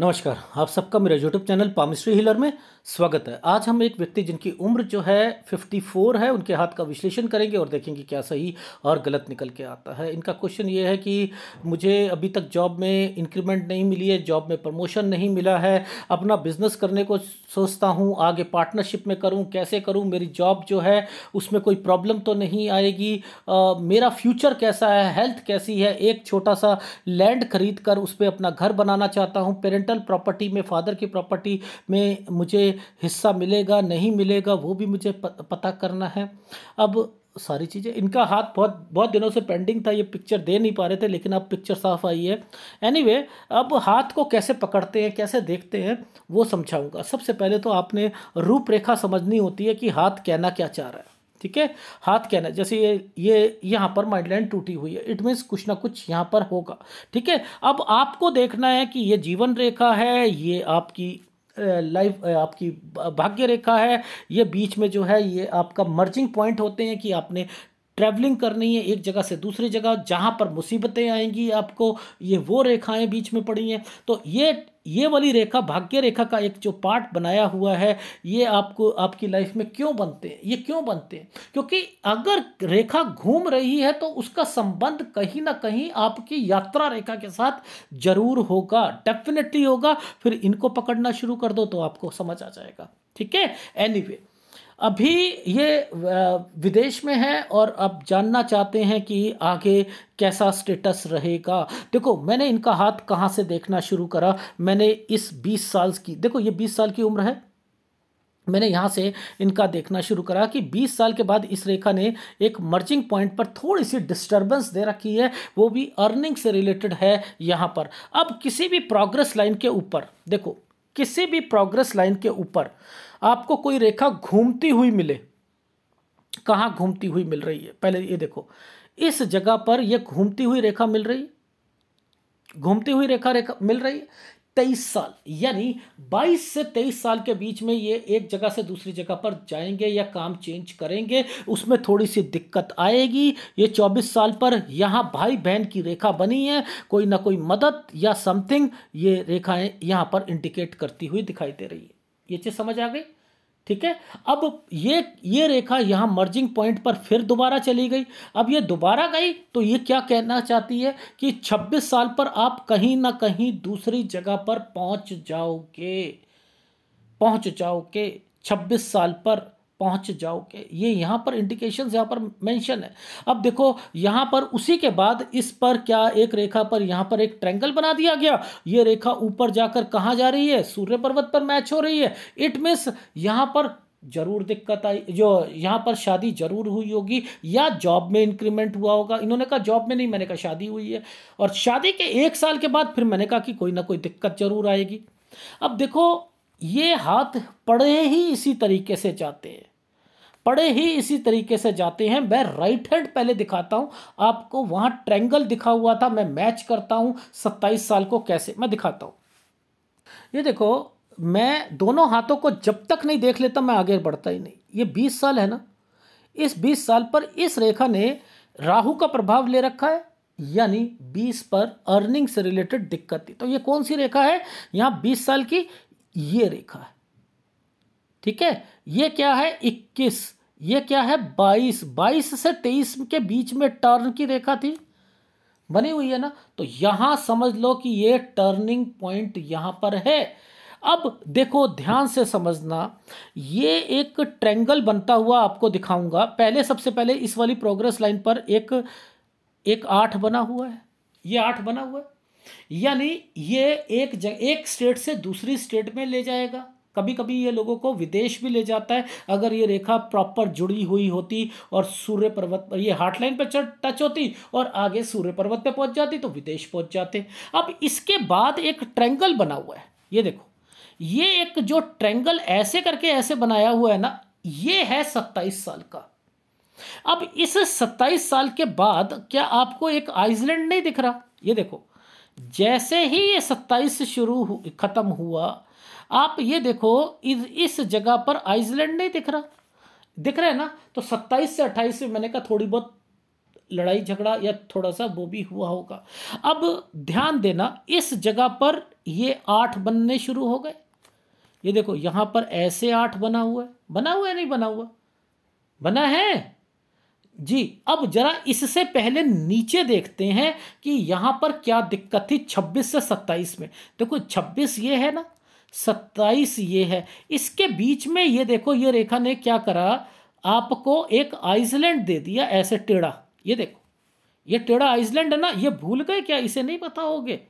नमस्कार आप सबका मेरा यूट्यूब चैनल पामिस्ट्री हिलर में स्वागत है आज हम एक व्यक्ति जिनकी उम्र जो है 54 है उनके हाथ का विश्लेषण करेंगे और देखेंगे क्या सही और गलत निकल के आता है इनका क्वेश्चन ये है कि मुझे अभी तक जॉब में इंक्रीमेंट नहीं मिली है जॉब में प्रमोशन नहीं मिला है अपना बिजनेस करने को सोचता हूँ आगे पार्टनरशिप में करूँ कैसे करूँ मेरी जॉब जो है उसमें कोई प्रॉब्लम तो नहीं आएगी आ, मेरा फ्यूचर कैसा है हेल्थ कैसी है एक छोटा सा लैंड खरीद कर उस पर अपना घर बनाना चाहता हूँ पेरेंट कैपिटल प्रॉपर्टी में फादर की प्रॉपर्टी में मुझे हिस्सा मिलेगा नहीं मिलेगा वो भी मुझे पता करना है अब सारी चीज़ें इनका हाथ बहुत बहुत दिनों से पेंडिंग था ये पिक्चर दे नहीं पा रहे थे लेकिन अब पिक्चर साफ आई है एनीवे anyway, अब हाथ को कैसे पकड़ते हैं कैसे देखते हैं वो समझाऊंगा सबसे पहले तो आपने रूपरेखा समझनी होती है कि हाथ कहना क्या चाह रहा है ठीक है हाथ कहना जैसे ये ये यहाँ पर माइंड लैंड टूटी हुई है इट मीन्स कुछ ना कुछ यहाँ पर होगा ठीक है अब आपको देखना है कि ये जीवन रेखा है ये आपकी लाइफ आपकी भाग्य रेखा है ये बीच में जो है ये आपका मर्जिंग पॉइंट होते हैं कि आपने ट्रैवलिंग करनी है एक जगह से दूसरी जगह जहाँ पर मुसीबतें आएंगी आपको ये वो रेखाएं बीच में पड़ी हैं तो ये ये वाली रेखा भाग्य रेखा का एक जो पार्ट बनाया हुआ है ये आपको आपकी लाइफ में क्यों बनते हैं ये क्यों बनते हैं क्योंकि अगर रेखा घूम रही है तो उसका संबंध कहीं ना कहीं आपकी यात्रा रेखा के साथ जरूर होगा डेफिनेटली होगा फिर इनको पकड़ना शुरू कर दो तो आपको समझ आ जाएगा ठीक है एनी anyway, अभी ये विदेश में है और अब जानना चाहते हैं कि आगे कैसा स्टेटस रहेगा देखो मैंने इनका हाथ कहाँ से देखना शुरू करा मैंने इस 20 साल की देखो ये 20 साल की उम्र है मैंने यहाँ से इनका देखना शुरू करा कि 20 साल के बाद इस रेखा ने एक मर्जिंग पॉइंट पर थोड़ी सी डिस्टरबेंस दे रखी है वो भी अर्निंग से रिलेटेड है यहाँ पर अब किसी भी प्रोग्रेस लाइन के ऊपर देखो किसी भी प्रोग्रेस लाइन के ऊपर आपको कोई रेखा घूमती हुई मिले कहाँ घूमती हुई मिल रही है पहले ये देखो इस जगह पर यह घूमती हुई रेखा मिल रही है घूमती हुई रेखा रेखा मिल रही है तेईस साल यानी बाईस से तेईस साल के बीच में ये एक जगह से दूसरी जगह पर जाएंगे या काम चेंज करेंगे उसमें थोड़ी सी दिक्कत आएगी ये चौबीस साल पर यहाँ भाई बहन की रेखा बनी है कोई ना कोई मदद या समथिंग ये रेखाएं यहाँ पर इंडिकेट करती हुई दिखाई दे रही है ये चीज़ समझ आ गई ठीक है अब ये ये रेखा यहां मर्जिंग पॉइंट पर फिर दोबारा चली गई अब ये दोबारा गई तो ये क्या कहना चाहती है कि 26 साल पर आप कहीं ना कहीं दूसरी जगह पर पहुंच जाओगे पहुंच जाओगे 26 साल पर पहुंच जाओगे ये यहाँ पर इंडिकेशन यहाँ पर मेंशन है अब देखो यहाँ पर उसी के बाद इस पर क्या एक रेखा पर यहाँ पर एक ट्रैंगल बना दिया गया ये रेखा ऊपर जाकर कहाँ जा रही है सूर्य पर्वत पर मैच हो रही है इट मीन्स यहाँ पर जरूर दिक्कत आई जो यहाँ पर शादी जरूर हुई होगी या जॉब में इंक्रीमेंट हुआ होगा इन्होंने कहा जॉब में नहीं मैंने कहा शादी हुई है और शादी के एक साल के बाद फिर मैंने कहा कि कोई ना कोई दिक्कत जरूर आएगी अब देखो ये हाथ पड़े ही इसी तरीके से जाते हैं पड़े ही इसी तरीके से जाते हैं मैं राइट हैंड पहले दिखाता हूं आपको वहां ट्रेंगल दिखा हुआ था मैं मैच करता हूं सत्ताईस साल को कैसे मैं दिखाता हूं ये देखो मैं दोनों हाथों को जब तक नहीं देख लेता मैं आगे बढ़ता ही नहीं ये बीस साल है ना इस बीस साल पर इस रेखा ने राहू का प्रभाव ले रखा है यानी बीस पर अर्निंग से रिलेटेड दिक्कत थी तो ये कौन सी रेखा है यहां बीस साल की ये रेखा है ठीक है ये क्या है इक्कीस ये क्या है बाईस बाईस से तेईस के बीच में टर्न की रेखा थी बनी हुई है ना तो यहां समझ लो कि ये टर्निंग पॉइंट यहां पर है अब देखो ध्यान से समझना ये एक ट्रेंगल बनता हुआ आपको दिखाऊंगा पहले सबसे पहले इस वाली प्रोग्रेस लाइन पर एक एक आठ बना हुआ है ये आठ बना हुआ है यानी ये एक जग एक स्टेट से दूसरी स्टेट में ले जाएगा कभी कभी ये लोगों को विदेश भी ले जाता है अगर ये रेखा प्रॉपर जुड़ी हुई होती और सूर्य पर्वत पर ये हार्टलाइन पर टच होती और आगे सूर्य पर्वत पे पहुंच जाती तो विदेश पहुंच जाते अब इसके बाद एक ट्रैंगल बना हुआ है ये देखो ये एक जो ट्रैंगल ऐसे करके ऐसे बनाया हुआ है ना ये है सत्ताईस साल का अब इस सत्ताईस साल के बाद क्या आपको एक आइसलैंड नहीं दिख रहा ये देखो जैसे ही ये सत्ताईस शुरू खत्म हुआ आप ये देखो इस इस जगह पर आइसलैंड नहीं दिख रहा दिख रहा है ना तो सत्ताईस से अट्ठाईस में मैंने कहा थोड़ी बहुत लड़ाई झगड़ा या थोड़ा सा वो भी हुआ होगा अब ध्यान देना इस जगह पर ये आठ बनने शुरू हो गए ये देखो यहाँ पर ऐसे आठ बना हुआ है बना हुआ है नहीं बना हुआ बना है जी अब जरा इससे पहले नीचे देखते हैं कि यहाँ पर क्या दिक्कत थी 26 से 27 में देखो 26 ये है ना सत्ताईस ये है इसके बीच में ये देखो ये रेखा ने क्या करा आपको एक आइसलैंड दे दिया ऐसे टेढ़ा ये देखो ये टेढ़ा आइसलैंड है ना ये भूल गए क्या इसे नहीं पता होगे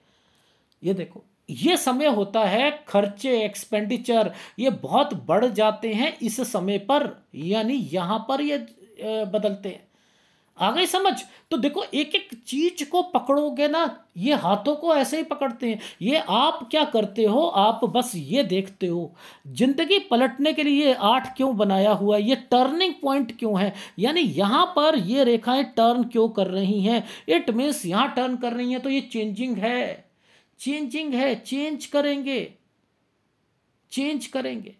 ये देखो ये समय होता है खर्चे एक्सपेंडिचर ये बहुत बढ़ जाते हैं इस समय पर यानी यहां पर ये बदलते हैं आ गई समझ तो देखो एक एक चीज को पकड़ोगे ना ये हाथों को ऐसे ही पकड़ते हैं ये आप क्या करते हो आप बस ये देखते हो जिंदगी पलटने के लिए आठ क्यों बनाया हुआ है ये टर्निंग पॉइंट क्यों है यानी यहाँ पर ये रेखाएं टर्न क्यों कर रही हैं इट मीन्स यहाँ टर्न कर रही हैं तो ये चेंजिंग है चेंजिंग है चेंज करेंगे चेंज करेंगे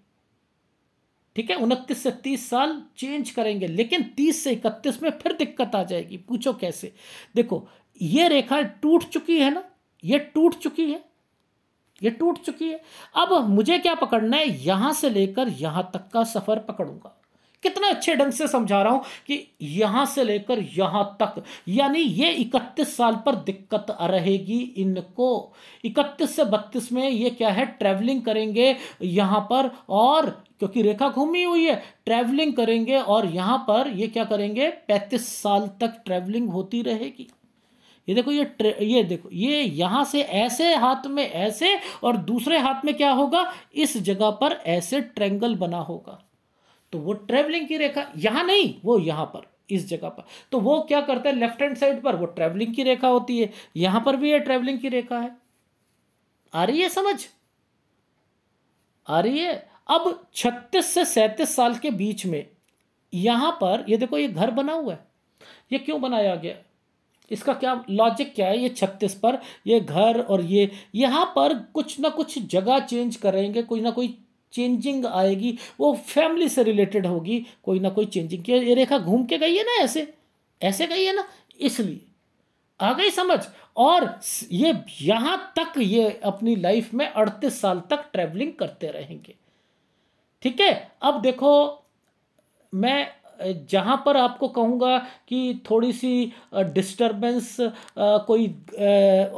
ठीक है उनतीस से तीस साल चेंज करेंगे लेकिन तीस से इकतीस में फिर दिक्कत आ जाएगी पूछो कैसे देखो ये रेखा टूट चुकी है ना ये टूट चुकी है ये टूट चुकी है अब मुझे क्या पकड़ना है यहां से लेकर यहां तक का सफ़र पकड़ूंगा कितना अच्छे ढंग से समझा रहा हूं कि यहां से लेकर यहां तक यानी ये इकतीस साल पर दिक्कत रहेगी इनको इकतीस से बत्तीस में ये क्या है ट्रैवलिंग करेंगे यहां पर और क्योंकि रेखा घूमी हुई है ट्रैवलिंग करेंगे और यहां पर ये क्या करेंगे पैंतीस साल तक ट्रैवलिंग होती रहेगी ये देखो ये ये देखो ये यहां से ऐसे हाथ में ऐसे और दूसरे हाथ में क्या होगा इस जगह पर ऐसे ट्रेंगल बना होगा तो वो ट्रेवलिंग की रेखा यहां नहीं वो यहां पर इस जगह पर तो वो क्या करता है लेफ्ट हैंड साइड पर वो ट्रेवलिंग की रेखा होती है यहां पर भी ये ट्रेवलिंग की रेखा है आ रही है समझ आ रही है अब 36 से 37 साल के बीच में यहां पर ये देखो ये घर बना हुआ है ये क्यों बनाया गया इसका क्या लॉजिक क्या है ये छत्तीस पर ये घर और ये यहां पर कुछ ना कुछ जगह चेंज करेंगे कोई ना कोई चेंजिंग आएगी वो फैमिली से रिलेटेड होगी कोई ना कोई चेंजिंग की ये रेखा घूम के गई है ना ऐसे ऐसे गई है ना इसलिए आ गई समझ और ये यहाँ तक ये अपनी लाइफ में अड़तीस साल तक ट्रैवलिंग करते रहेंगे ठीक है अब देखो मैं जहाँ पर आपको कहूँगा कि थोड़ी सी डिस्टरबेंस कोई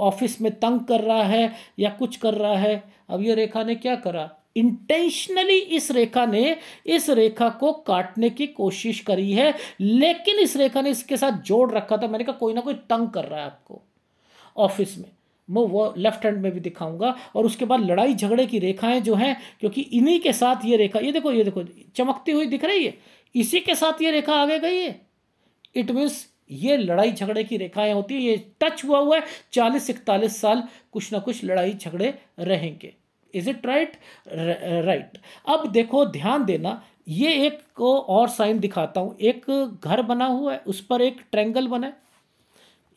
ऑफिस में तंग कर रहा है या कुछ कर रहा है अब ये रेखा ने क्या करा इंटेंशनली इस रेखा ने इस रेखा को काटने की कोशिश करी है लेकिन इस रेखा ने इसके साथ जोड़ रखा था मैंने कहा कोई ना कोई तंग कर रहा है आपको ऑफिस में मैं वो लेफ्ट हैंड में भी दिखाऊंगा और उसके बाद लड़ाई झगड़े की रेखाएं जो हैं क्योंकि इन्हीं के साथ ये रेखा ये देखो ये देखो चमकती हुई दिख रही है इसी के साथ ये रेखा आगे गई है इट मीन्स ये लड़ाई झगड़े की रेखाएं होती है ये टच हुआ हुआ है चालीस इकतालीस साल कुछ ना कुछ लड़ाई झगड़े रहेंगे इज इट राइट राइट अब देखो ध्यान देना ये एक को और साइन दिखाता हूँ एक घर बना हुआ है उस पर एक ट्रेंगल बना है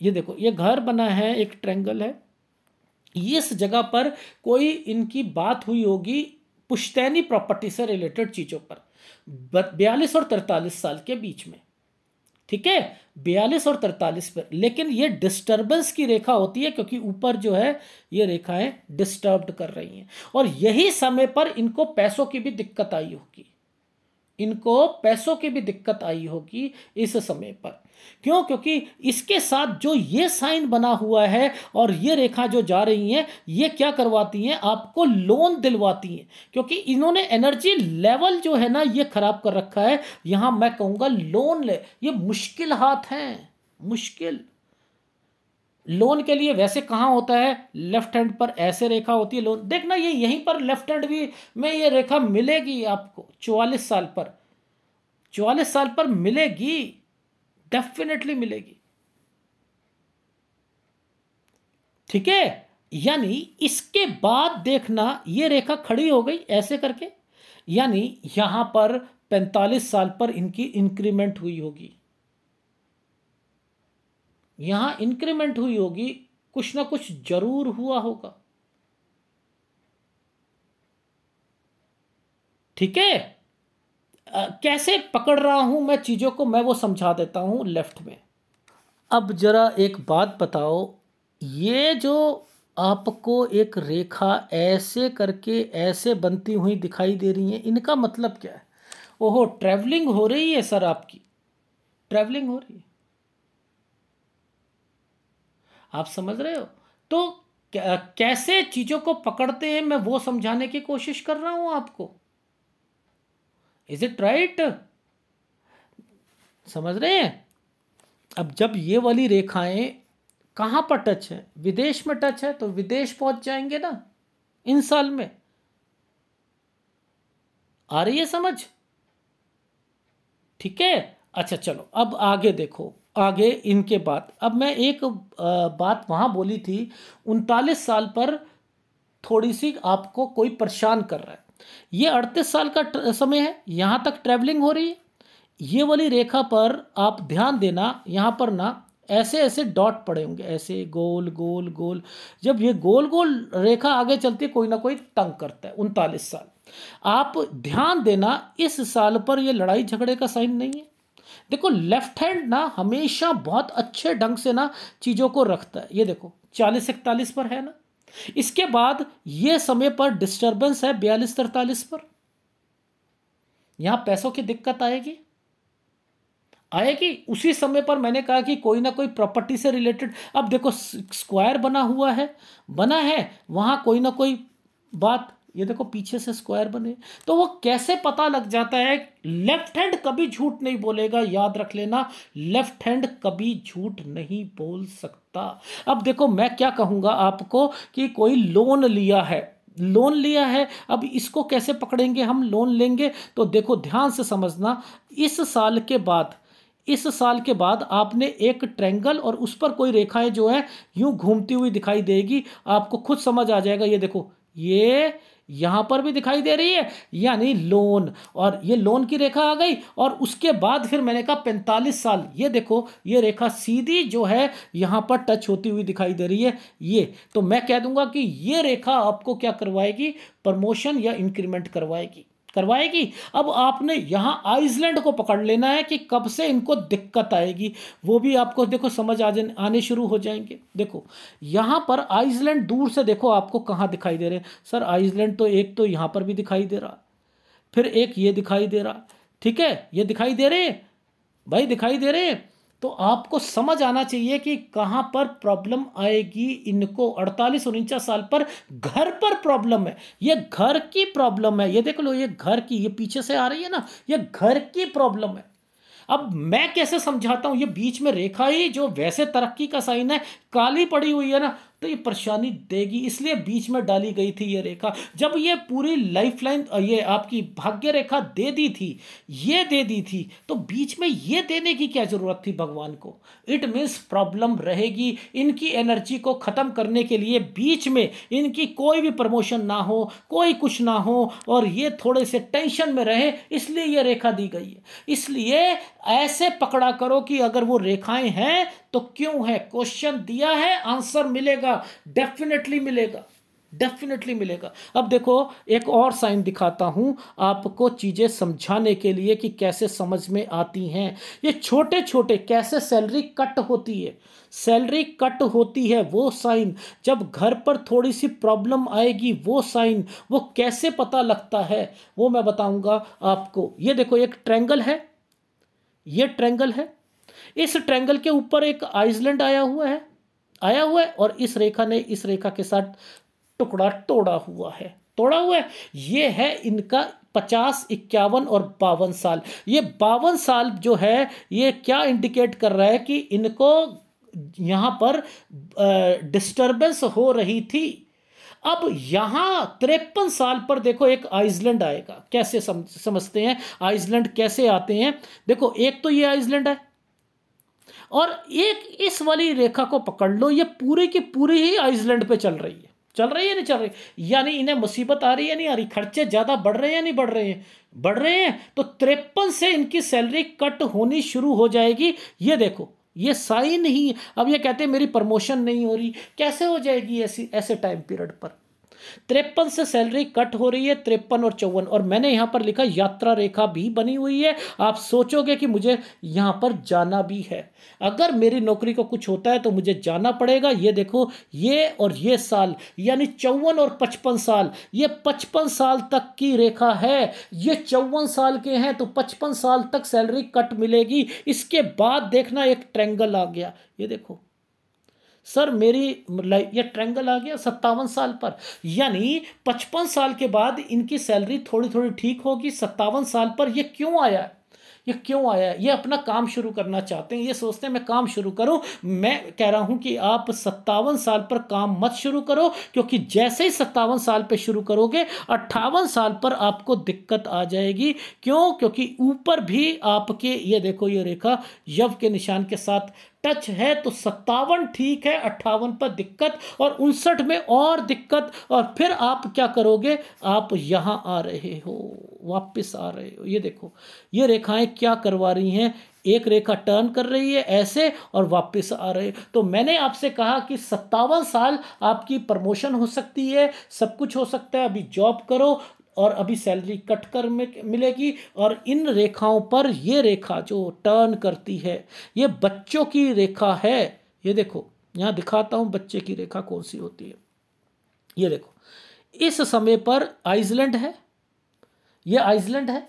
ये देखो ये घर बना है एक ट्रेंगल है इस जगह पर कोई इनकी बात हुई होगी पुश्तैनी प्रॉपर्टी से रिलेटेड चीज़ों पर बयालीस और तरतालीस साल के बीच में ठीक है बयालीस और तरतालीस पर लेकिन ये डिस्टर्बेंस की रेखा होती है क्योंकि ऊपर जो है ये रेखाएं डिस्टर्ब्ड कर रही हैं और यही समय पर इनको पैसों की भी दिक्कत आई होगी इनको पैसों की भी दिक्कत आई होगी इस समय पर क्यों क्योंकि इसके साथ जो ये साइन बना हुआ है और ये रेखा जो जा रही है ये क्या करवाती हैं आपको लोन दिलवाती हैं क्योंकि इन्होंने एनर्जी लेवल जो है ना ये खराब कर रखा है यहां मैं कहूंगा लोन ले ये मुश्किल हाथ हैं मुश्किल लोन के लिए वैसे कहाँ होता है लेफ्ट हैंड पर ऐसे रेखा होती है लोन देखना ये यहीं पर लेफ्ट हैंड भी में ये रेखा मिलेगी आपको चौवालीस साल पर चौवालीस साल पर मिलेगी डेफिनेटली मिलेगी ठीक है यानी इसके बाद देखना ये रेखा खड़ी हो गई ऐसे करके यानी यहां पर 45 साल पर इनकी इंक्रीमेंट हुई होगी यहां इंक्रीमेंट हुई होगी कुछ ना कुछ जरूर हुआ होगा ठीक है कैसे पकड़ रहा हूँ मैं चीज़ों को मैं वो समझा देता हूँ लेफ्ट में अब ज़रा एक बात बताओ ये जो आपको एक रेखा ऐसे करके ऐसे बनती हुई दिखाई दे रही है इनका मतलब क्या है ओहो ट्रैवलिंग हो रही है सर आपकी ट्रैवलिंग हो रही है आप समझ रहे हो तो कैसे चीज़ों को पकड़ते हैं मैं वो समझाने की कोशिश कर रहा हूँ आपको इज इट राइट समझ रहे हैं अब जब ये वाली रेखाएं कहाँ पर टच है विदेश में टच है तो विदेश पहुंच जाएंगे ना इन साल में आ रही है समझ ठीक है अच्छा चलो अब आगे देखो आगे इनके बाद अब मैं एक बात वहां बोली थी उनतालीस साल पर थोड़ी सी आपको कोई परेशान कर रहा है ये अड़तीस साल का समय है यहाँ तक ट्रैवलिंग हो रही है ये वाली रेखा पर आप ध्यान देना यहाँ पर ना ऐसे ऐसे डॉट पड़े होंगे ऐसे गोल गोल गोल जब ये गोल गोल रेखा आगे चलती है कोई ना कोई तंग करता है उनतालीस साल आप ध्यान देना इस साल पर ये लड़ाई झगड़े का साइन नहीं है देखो लेफ्ट हैंड ना हमेशा बहुत अच्छे ढंग से ना चीज़ों को रखता है ये देखो चालीस इकतालीस पर है ना इसके बाद यह समय पर डिस्टर्बेंस है बयालीस तरतालीस पर यहां पैसों की दिक्कत आएगी आएगी उसी समय पर मैंने कहा कि कोई ना कोई प्रॉपर्टी से रिलेटेड अब देखो स्क्वायर बना हुआ है बना है वहां कोई ना कोई बात ये देखो पीछे से स्क्वायर बने तो वो कैसे पता लग जाता है लेफ्ट हैंड कभी झूठ नहीं बोलेगा याद रख लेना लेफ्ट हैंड कभी झूठ नहीं बोल सकता अब देखो मैं क्या कहूंगा आपको कि कोई लोन लिया है लोन लिया है अब इसको कैसे पकड़ेंगे हम लोन लेंगे तो देखो ध्यान से समझना इस साल के बाद इस साल के बाद आपने एक ट्रेंगल और उस पर कोई रेखाएं जो है यूं घूमती हुई दिखाई देगी आपको खुद समझ आ जाएगा ये देखो ये यहाँ पर भी दिखाई दे रही है यानी लोन और ये लोन की रेखा आ गई और उसके बाद फिर मैंने कहा पैंतालीस साल ये देखो ये रेखा सीधी जो है यहाँ पर टच होती हुई दिखाई दे रही है ये तो मैं कह दूंगा कि ये रेखा आपको क्या करवाएगी प्रमोशन या इंक्रीमेंट करवाएगी करवाएगी अब आपने यहाँ आइसलैंड को पकड़ लेना है कि कब से इनको दिक्कत आएगी वो भी आपको देखो समझ आ जाने आने शुरू हो जाएंगे देखो यहाँ पर आइसलैंड दूर से देखो आपको कहाँ दिखाई दे रहे हैं सर आइसलैंड तो एक तो यहाँ पर भी दिखाई दे रहा फिर एक ये दिखाई दे रहा ठीक है ये दिखाई दे रहे भाई दिखाई दे रहे तो आपको समझ आना चाहिए कि कहां पर प्रॉब्लम आएगी इनको अड़तालीस उनचास साल पर घर पर प्रॉब्लम है ये घर की प्रॉब्लम है ये देख लो ये घर की ये पीछे से आ रही है ना ये घर की प्रॉब्लम है अब मैं कैसे समझाता हूं ये बीच में रेखा ही जो वैसे तरक्की का साइन है काली पड़ी हुई है ना तो ये परेशानी देगी इसलिए बीच में डाली गई थी ये रेखा जब ये पूरी लाइफ लाइन ये आपकी भाग्य रेखा दे दी थी ये दे दी थी तो बीच में ये देने की क्या ज़रूरत थी भगवान को इट मीन्स प्रॉब्लम रहेगी इनकी एनर्जी को ख़त्म करने के लिए बीच में इनकी कोई भी प्रमोशन ना हो कोई कुछ ना हो और ये थोड़े से टेंशन में रहे इसलिए ये रेखा दी गई है इसलिए ऐसे पकड़ा करो कि अगर वो रेखाएं हैं तो क्यों है क्वेश्चन दिया है आंसर मिलेगा डेफिनेटली मिलेगा डेफिनेटली मिलेगा अब देखो एक और साइन दिखाता हूं आपको चीज़ें समझाने के लिए कि कैसे समझ में आती हैं ये छोटे छोटे कैसे सैलरी कट होती है सैलरी कट होती है वो साइन जब घर पर थोड़ी सी प्रॉब्लम आएगी वो साइन वो कैसे पता लगता है वो मैं बताऊंगा आपको ये देखो एक ट्रेंगल है ये ट्रेंगल है इस ट्रैंगल के ऊपर एक आइसलैंड आया हुआ है आया हुआ है और इस रेखा ने इस रेखा के साथ टुकड़ा तोड़ा हुआ है तोड़ा हुआ है ये है इनका पचास इक्यावन और बावन साल ये बावन साल जो है ये क्या इंडिकेट कर रहा है कि इनको यहाँ पर डिस्टरबेंस हो रही थी अब यहाँ तिरपन साल पर देखो एक आइसलैंड आएगा कैसे समझते हैं आइसलैंड कैसे आते हैं देखो एक तो ये आइसलैंड है और एक इस वाली रेखा को पकड़ लो ये पूरे के पूरे ही आइसलैंड पे चल रही है चल रही है नहीं चल रही यानी इन्हें मुसीबत आ रही है नहीं आ रही खर्चे ज़्यादा बढ़ रहे हैं या नहीं बढ़ रहे हैं बढ़ रहे हैं तो तिरपन से इनकी सैलरी कट होनी शुरू हो जाएगी ये देखो ये साइन ही अब ये कहते हैं मेरी प्रमोशन नहीं हो रही कैसे हो जाएगी ऐसी ऐसे टाइम पीरियड पर तिरपन से सैलरी कट हो रही है तिरपन और चौवन और मैंने यहां पर लिखा यात्रा रेखा भी बनी हुई है आप सोचोगे कि मुझे यहां पर जाना भी है अगर मेरी नौकरी को कुछ होता है तो मुझे जाना पड़ेगा ये देखो ये और ये साल यानी चौवन और पचपन साल ये पचपन साल तक की रेखा है ये चौवन साल के हैं तो पचपन साल तक सैलरी कट मिलेगी इसके बाद देखना एक ट्रेंगल आ गया ये देखो सर मेरी ये ट्रेंगल आ गया सत्तावन साल पर यानी पचपन साल के बाद इनकी सैलरी थोड़ी थोड़ी ठीक होगी सत्तावन साल पर ये क्यों आया है ये क्यों आया है ये अपना काम शुरू करना चाहते हैं ये सोचते हैं मैं काम शुरू करूं मैं कह रहा हूं कि आप सत्तावन साल पर काम मत शुरू करो क्योंकि जैसे ही सत्तावन साल पर शुरू करोगे अट्ठावन साल पर आपको दिक्कत आ जाएगी क्यों क्योंकि ऊपर भी आपके ये देखो ये रेखा यव के निशान के साथ टच है तो सत्तावन ठीक है अट्ठावन पर दिक्कत और उनसठ में और दिक्कत और फिर आप क्या करोगे आप यहाँ आ रहे हो वापस आ रहे हो ये देखो ये रेखाएं क्या करवा रही हैं एक रेखा टर्न कर रही है ऐसे और वापस आ रहे तो मैंने आपसे कहा कि सत्तावन साल आपकी प्रमोशन हो सकती है सब कुछ हो सकता है अभी जॉब करो और अभी सैलरी कट कर मिलेगी और इन रेखाओं पर ये रेखा जो टर्न करती है ये बच्चों की रेखा है ये देखो यहाँ दिखाता हूँ बच्चे की रेखा कौन सी होती है ये देखो इस समय पर आइसलैंड है ये आइसलैंड है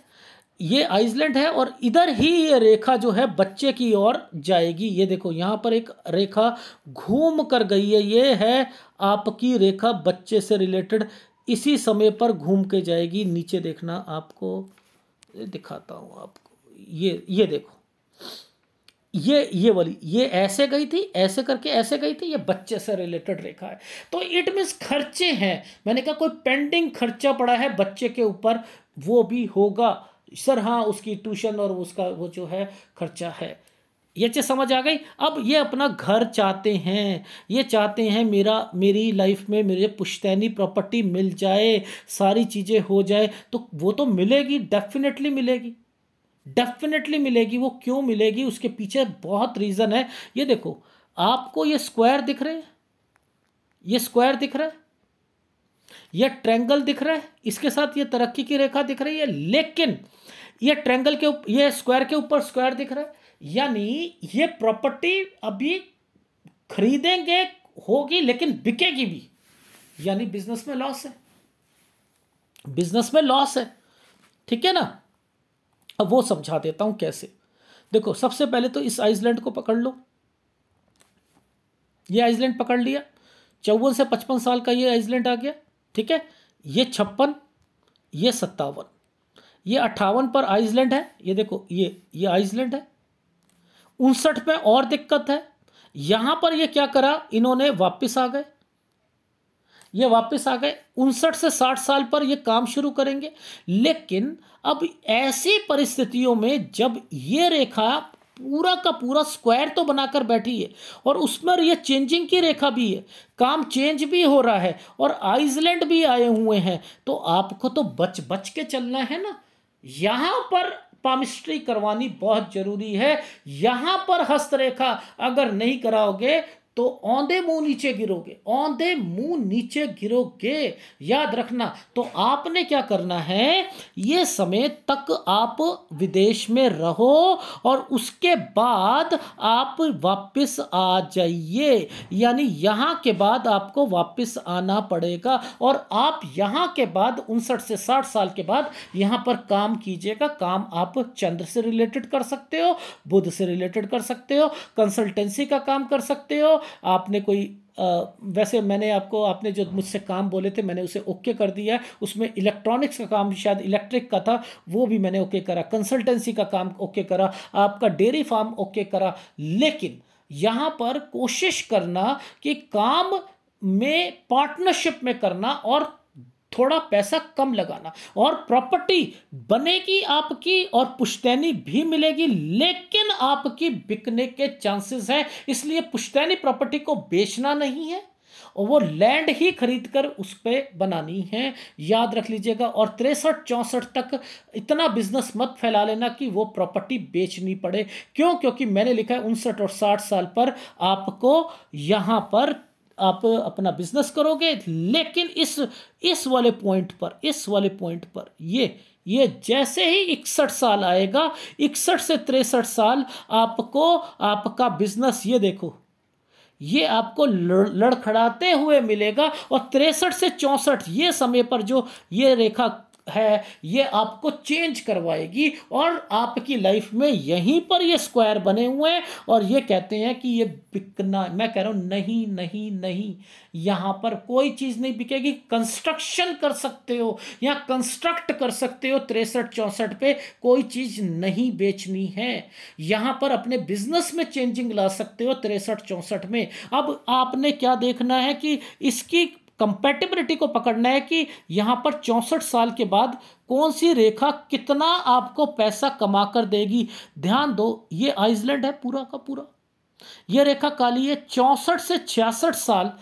ये आइसलैंड है और इधर ही ये रेखा जो है बच्चे की ओर जाएगी ये देखो यहाँ पर एक रेखा घूम कर गई है ये है आपकी रेखा बच्चे से रिलेटेड इसी समय पर घूम के जाएगी नीचे देखना आपको दिखाता हूँ आपको ये ये देखो ये ये वाली ये ऐसे गई थी ऐसे करके ऐसे गई थी ये बच्चे से रिलेटेड रेखा है तो इट मीन्स खर्चे हैं मैंने कहा कोई पेंडिंग खर्चा पड़ा है बच्चे के ऊपर वो भी होगा सर हाँ उसकी ट्यूशन और उसका वो जो है खर्चा है ये चीज़ समझ आ गई अब ये अपना घर चाहते हैं ये चाहते हैं मेरा मेरी लाइफ में मेरे पुश्तैनी प्रॉपर्टी मिल जाए सारी चीज़ें हो जाए तो वो तो मिलेगी डेफिनेटली मिलेगी डेफिनेटली मिलेगी वो क्यों मिलेगी उसके पीछे बहुत रीज़न है ये देखो आपको ये स्क्वायर दिख रहे हैं ये स्क्वायर दिख रहा है यह ट्रेंगल दिख रहा है इसके साथ ये तरक्की की रेखा दिख रही है लेकिन ये ट्रेंगल के ये स्क्वायर के ऊपर स्क्वायर दिख रहा है यानी ये प्रॉपर्टी अभी खरीदेंगे होगी लेकिन बिकेगी भी यानी बिजनेस में लॉस है बिजनेस में लॉस है ठीक है ना अब वो समझा देता हूं कैसे देखो सबसे पहले तो इस आइसलैंड को पकड़ लो ये आइसलैंड पकड़ लिया चौवन से पचपन साल का ये आइसलैंड आ गया ठीक है ये छप्पन ये सत्तावन ये अट्ठावन पर आइसलैंड है ये देखो ये ये आइसलैंड है उनसठ में और दिक्कत है यहां पर ये क्या करा इन्होंने वापस आ गए ये वापस आ गए उनसठ से साठ साल पर ये काम शुरू करेंगे लेकिन अब ऐसी परिस्थितियों में जब ये रेखा पूरा का पूरा स्क्वायर तो बनाकर बैठी है और उसमें ये चेंजिंग की रेखा भी है काम चेंज भी हो रहा है और आइसलैंड भी आए हुए हैं तो आपको तो बच बच के चलना है ना यहां पर पामिस्ट्री करवानी बहुत जरूरी है यहां पर हस्तरेखा अगर नहीं कराओगे तो औंधे मुंह नीचे गिरोगे औंधे मुंह नीचे गिरोगे याद रखना तो आपने क्या करना है ये समय तक आप विदेश में रहो और उसके बाद आप वापस आ जाइए यानी यहाँ के बाद आपको वापस आना पड़ेगा और आप यहाँ के बाद उनसठ से साठ साल के बाद यहाँ पर काम कीजिएगा काम आप चंद्र से रिलेटेड कर सकते हो बुध से रिलेटेड कर सकते हो कंसल्टेंसी का काम कर सकते हो आपने कोई आ, वैसे मैंने आपको आपने जो मुझसे काम बोले थे मैंने उसे ओके कर दिया उसमें इलेक्ट्रॉनिक्स का काम शायद इलेक्ट्रिक का था वो भी मैंने ओके करा कंसल्टेंसी का काम ओके करा आपका डेयरी फार्म ओके करा लेकिन यहाँ पर कोशिश करना कि काम में पार्टनरशिप में करना और थोड़ा पैसा कम लगाना और प्रॉपर्टी बनेगी आपकी और पुश्तैनी भी मिलेगी लेकिन आपकी बिकने के चांसेस है इसलिए पुश्तैनी प्रॉपर्टी को बेचना नहीं है और वो लैंड ही खरीद कर उस पर बनानी है याद रख लीजिएगा और तिरसठ चौंसठ तक इतना बिजनेस मत फैला लेना कि वो प्रॉपर्टी बेचनी पड़े क्यों क्योंकि मैंने लिखा है उनसठ और साठ साल पर आपको यहां पर आप अपना बिजनेस करोगे लेकिन इस इस वाले पॉइंट पर इस वाले पॉइंट पर ये ये जैसे ही इकसठ साल आएगा इकसठ से तिरसठ साल आपको आपका बिजनेस ये देखो ये आपको लड़खड़ाते हुए मिलेगा और तिरसठ से चौंसठ ये समय पर जो ये रेखा है ये आपको चेंज करवाएगी और आपकी लाइफ में यहीं पर ये स्क्वायर बने हुए हैं और ये कहते हैं कि ये बिकना मैं कह रहा हूँ नहीं नहीं नहीं यहाँ पर कोई चीज़ नहीं बिकेगी कंस्ट्रक्शन कर सकते हो या कंस्ट्रक्ट कर सकते हो तिरसठ चौंसठ पे कोई चीज़ नहीं बेचनी है यहाँ पर अपने बिजनेस में चेंजिंग ला सकते हो तिरसठ चौंसठ में अब आपने क्या देखना है कि इसकी कंपेटेबिलिटी को पकड़ना है कि यहां पर चौंसठ साल के बाद कौन सी रेखा कितना आपको पैसा कमा कर देगी ध्यान दो ये आइसलैंड है पूरा का पूरा ये रेखा काली है चौंसठ से छियासठ साल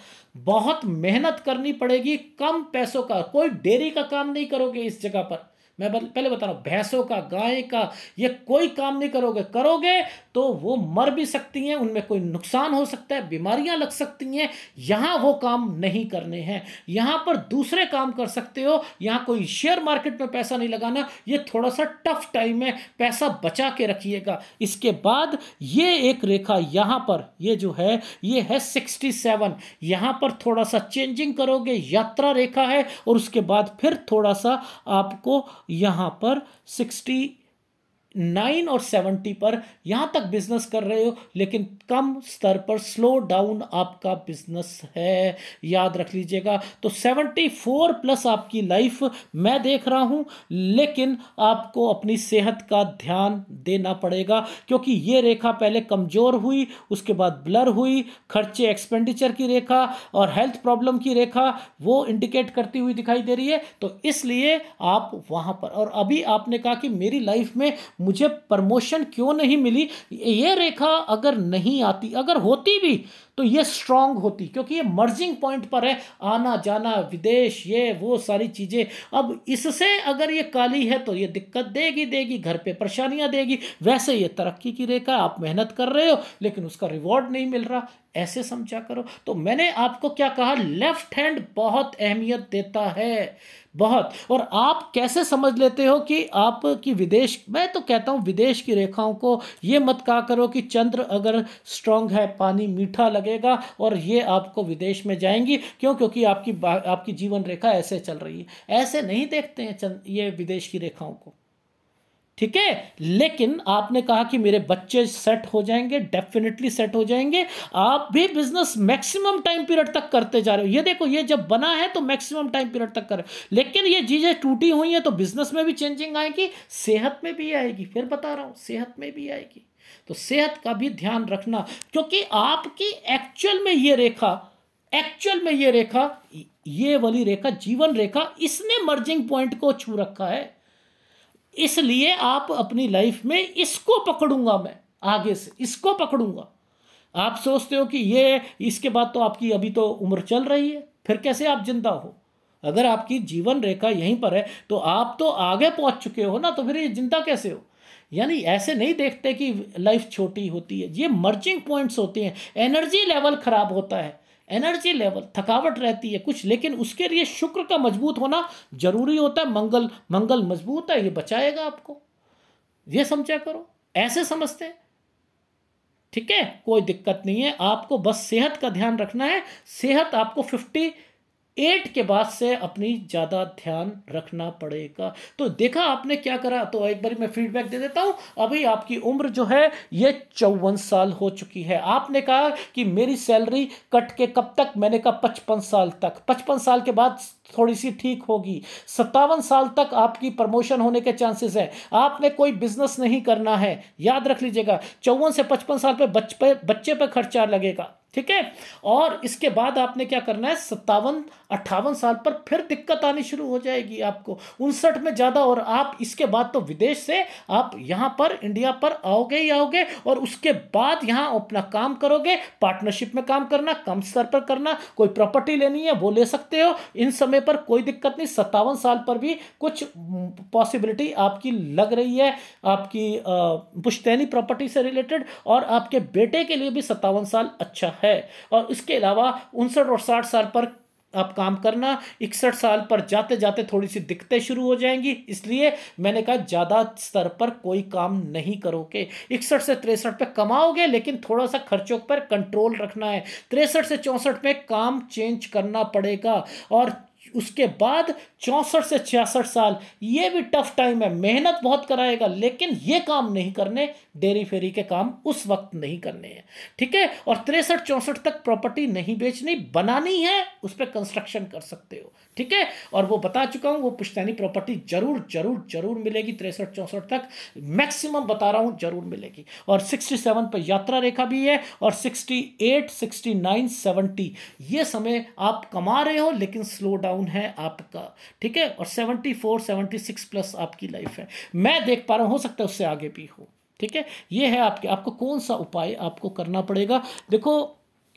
बहुत मेहनत करनी पड़ेगी कम पैसों का कोई डेयरी का काम नहीं करोगे इस जगह पर मैं पहले बता रहा हूं भैंसों का गाय का ये कोई काम नहीं करोगे करोगे तो वो मर भी सकती हैं उनमें कोई नुकसान हो सकता है बीमारियां लग सकती हैं यहाँ वो काम नहीं करने हैं यहाँ पर दूसरे काम कर सकते हो यहाँ कोई शेयर मार्केट में पैसा नहीं लगाना ये थोड़ा सा टफ टाइम है पैसा बचा के रखिएगा इसके बाद ये एक रेखा यहाँ पर ये जो है ये है सिक्सटी सेवन यहाँ पर थोड़ा सा चेंजिंग करोगे यात्रा रेखा है और उसके बाद फिर थोड़ा सा आपको यहाँ पर सिक्सटी नाइन और सेवेंटी पर यहाँ तक बिजनेस कर रहे हो लेकिन कम स्तर पर स्लो डाउन आपका बिजनेस है याद रख लीजिएगा तो सेवेंटी फोर प्लस आपकी लाइफ मैं देख रहा हूँ लेकिन आपको अपनी सेहत का ध्यान देना पड़ेगा क्योंकि ये रेखा पहले कमज़ोर हुई उसके बाद ब्लर हुई खर्चे एक्सपेंडिचर की रेखा और हेल्थ प्रॉब्लम की रेखा वो इंडिकेट करती हुई दिखाई दे रही है तो इसलिए आप वहाँ पर और अभी आपने कहा कि मेरी लाइफ में मुझे प्रमोशन क्यों नहीं मिली ये रेखा अगर नहीं आती अगर होती भी तो ये स्ट्रांग होती क्योंकि ये मर्जिंग पॉइंट पर है आना जाना विदेश ये वो सारी चीज़ें अब इससे अगर ये काली है तो ये दिक्कत देगी देगी घर पे परेशानियां देगी वैसे ये तरक्की की रेखा आप मेहनत कर रहे हो लेकिन उसका रिवॉर्ड नहीं मिल रहा ऐसे समझा करो तो मैंने आपको क्या कहा लेफ्ट हैंड बहुत अहमियत देता है बहुत और आप कैसे समझ लेते हो कि आपकी विदेश मैं तो कहता हूँ विदेश की रेखाओं को ये मत कहा करो कि चंद्र अगर स्ट्रांग है पानी मीठा लग लगेगा और ये आपको विदेश में जाएंगी क्यों क्योंकि आपकी आपकी जीवन रेखा ऐसे चल रही है ऐसे नहीं देखते हैं ये विदेश की रेखाओं को ठीक है लेकिन आपने कहा कि मेरे बच्चे सेट हो जाएंगे डेफिनेटली सेट हो जाएंगे आप भी बिजनेस मैक्सिमम टाइम पीरियड तक करते जा रहे हो ये देखो ये जब बना है तो मैक्सिमम टाइम पीरियड तक कर लेकिन ये चीज़ें टूटी हुई हैं तो बिजनेस में भी चेंजिंग आएगी सेहत में भी आएगी फिर बता रहा हूं सेहत में भी आएगी तो सेहत का भी ध्यान रखना क्योंकि आपकी एक्चुअल में ये रेखा एक्चुअल में ये रेखा ये वाली रेखा जीवन रेखा इसने मर्जिंग पॉइंट को छू रखा है इसलिए आप अपनी लाइफ में इसको पकड़ूंगा मैं आगे से इसको पकड़ूंगा आप सोचते हो कि ये इसके बाद तो आपकी अभी तो उम्र चल रही है फिर कैसे आप जिंदा हो अगर आपकी जीवन रेखा यहीं पर है तो आप तो आगे पहुंच चुके हो ना तो फिर ये जिंदा कैसे हो यानी ऐसे नहीं देखते कि लाइफ छोटी होती है ये मर्जिंग पॉइंट्स होते हैं एनर्जी लेवल ख़राब होता है एनर्जी लेवल थकावट रहती है कुछ लेकिन उसके लिए शुक्र का मजबूत होना जरूरी होता है मंगल मंगल मजबूत है ये बचाएगा आपको ये समझा करो ऐसे समझते हैं ठीक है कोई दिक्कत नहीं है आपको बस सेहत का ध्यान रखना है सेहत आपको फिफ्टी एट के बाद से अपनी ज़्यादा ध्यान रखना पड़ेगा तो देखा आपने क्या करा तो एक बार मैं फीडबैक दे देता हूँ अभी आपकी उम्र जो है ये चौवन साल हो चुकी है आपने कहा कि मेरी सैलरी कट के कब तक मैंने कहा पचपन साल तक पचपन साल के बाद थोड़ी सी ठीक होगी सत्तावन साल तक आपकी प्रमोशन होने के चांसेस हैं आपने कोई बिजनेस नहीं करना है याद रख लीजिएगा चौवन से पचपन साल पर बच्चे पर खर्चा लगेगा ठीक है और इसके बाद आपने क्या करना है सत्तावन अट्ठावन साल पर फिर दिक्कत आनी शुरू हो जाएगी आपको उनसठ में ज़्यादा और आप इसके बाद तो विदेश से आप यहाँ पर इंडिया पर आओगे ही आओगे और उसके बाद यहाँ अपना काम करोगे पार्टनरशिप में काम करना कम स्तर पर करना कोई प्रॉपर्टी लेनी है वो ले सकते हो इन समय पर कोई दिक्कत नहीं सत्तावन साल पर भी कुछ पॉसिबिलिटी आपकी लग रही है आपकी पुश्तैनी प्रॉपर्टी से रिलेटेड और आपके बेटे के लिए भी सत्तावन साल अच्छा है है और इसके अलावा उनसठ और साठ साल पर आप काम करना इकसठ साल पर जाते जाते थोड़ी सी दिक्कतें शुरू हो जाएंगी इसलिए मैंने कहा ज़्यादा स्तर पर कोई काम नहीं करोगे इकसठ से तिरसठ पे कमाओगे लेकिन थोड़ा सा खर्चों पर कंट्रोल रखना है तिरसठ से चौंसठ में काम चेंज करना पड़ेगा और उसके बाद चौंसठ से छियासठ साल ये भी टफ टाइम है मेहनत बहुत कराएगा लेकिन ये काम नहीं करने डेरी फेरी के काम उस वक्त नहीं करने हैं ठीक है और तिरसठ चौंसठ तक प्रॉपर्टी नहीं बेचनी बनानी है उस पर कंस्ट्रक्शन कर सकते हो ठीक है और वो बता चुका हूँ वो पुश्तैनी प्रॉपर्टी जरूर जरूर जरूर मिलेगी तिरसठ चौंसठ तक मैक्सिमम बता रहा हूँ जरूर मिलेगी और सिक्सटी सेवन पर यात्रा रेखा भी है और sixty eight sixty nine seventy ये समय आप कमा रहे हो लेकिन स्लो डाउन डाउन है आपका ठीक है और seventy four seventy six plus आपकी लाइफ है मैं देख पा रहा हूँ हो सकता है उससे आगे भी हो ठीक है ये है आपके आपको कौन सा उपाय आपको करना पड़ेगा देखो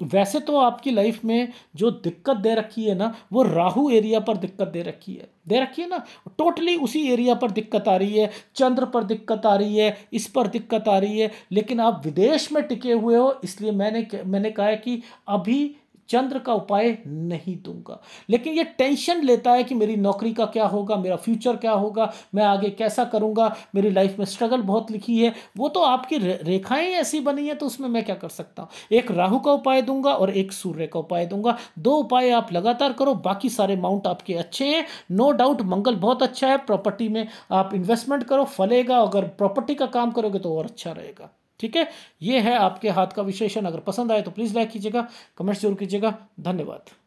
वैसे तो आपकी लाइफ में जो दिक्कत दे रखी है ना वो राहु एरिया पर दिक्कत दे रखी है दे रखी है ना टोटली उसी एरिया पर दिक्कत आ रही है चंद्र पर दिक्कत आ रही है इस पर दिक्कत आ रही है लेकिन आप विदेश में टिके हुए हो इसलिए मैंने मैंने कहा है कि अभी चंद्र का उपाय नहीं दूंगा लेकिन ये टेंशन लेता है कि मेरी नौकरी का क्या होगा मेरा फ्यूचर क्या होगा मैं आगे कैसा करूँगा मेरी लाइफ में स्ट्रगल बहुत लिखी है वो तो आपकी रेखाएं ऐसी बनी है तो उसमें मैं क्या कर सकता हूँ एक राहु का उपाय दूंगा और एक सूर्य का उपाय दूंगा दो उपाय आप लगातार करो बाकी सारे माउंट आपके अच्छे हैं नो डाउट मंगल बहुत अच्छा है प्रॉपर्टी में आप इन्वेस्टमेंट करो फलेगा अगर प्रॉपर्टी का काम करोगे तो और अच्छा रहेगा ठीक है ये है आपके हाथ का विशेषण अगर पसंद आए तो प्लीज़ लाइक कीजिएगा कमेंट्स जरूर कीजिएगा धन्यवाद